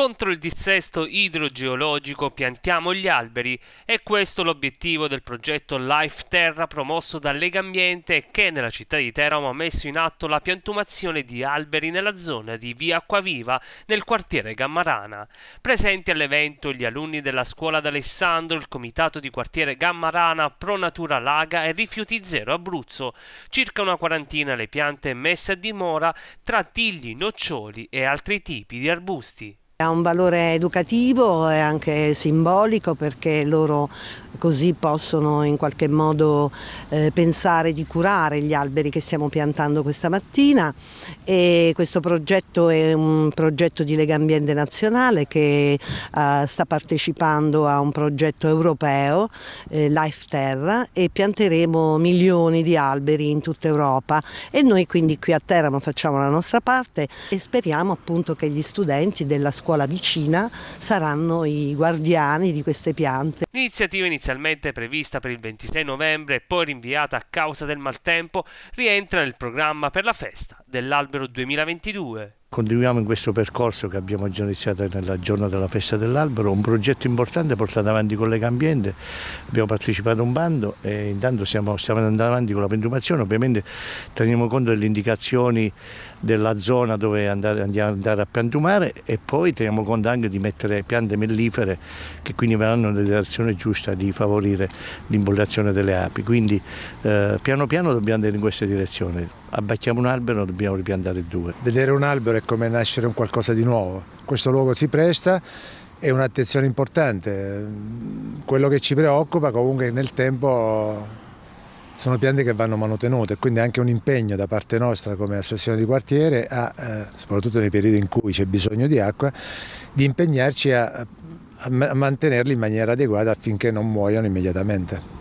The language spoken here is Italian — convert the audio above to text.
Contro il dissesto idrogeologico piantiamo gli alberi, è questo l'obiettivo del progetto Life Terra promosso da Lega Ambiente che nella città di Teramo ha messo in atto la piantumazione di alberi nella zona di Via Acquaviva nel quartiere Gammarana. Presenti all'evento gli alunni della scuola d'Alessandro, il comitato di quartiere Gammarana, Pro Natura Laga e Rifiuti Zero Abruzzo, circa una quarantina le piante messe a dimora tra tigli, noccioli e altri tipi di arbusti. Ha un valore educativo e anche simbolico perché loro così possono in qualche modo eh, pensare di curare gli alberi che stiamo piantando questa mattina e questo progetto è un progetto di Lega Ambiente Nazionale che eh, sta partecipando a un progetto europeo, eh, Life Terra, e pianteremo milioni di alberi in tutta Europa e noi quindi qui a Teramo facciamo la nostra parte e speriamo appunto che gli studenti della scuola scuola vicina saranno i guardiani di queste piante. L'iniziativa inizialmente prevista per il 26 novembre e poi rinviata a causa del maltempo rientra nel programma per la festa dell'albero 2022. Continuiamo in questo percorso che abbiamo già iniziato nella giorno della festa dell'albero, un progetto importante portato avanti con Lega Ambiente, abbiamo partecipato a un bando e intanto stiamo, stiamo andando avanti con la pentumazione, ovviamente teniamo conto delle indicazioni della zona dove andare, andare a piantumare e poi teniamo conto anche di mettere piante mellifere che quindi verranno nella direzione giusta di favorire l'imbollazione delle api, quindi eh, piano piano dobbiamo andare in questa direzione abbacchiamo un albero, dobbiamo ripiantare due. Vedere un albero è come nascere un qualcosa di nuovo. Questo luogo si presta, è un'attenzione importante. Quello che ci preoccupa comunque nel tempo sono piante che vanno manutenute, quindi anche un impegno da parte nostra come associazione di quartiere, a, eh, soprattutto nei periodi in cui c'è bisogno di acqua, di impegnarci a, a mantenerli in maniera adeguata affinché non muoiano immediatamente.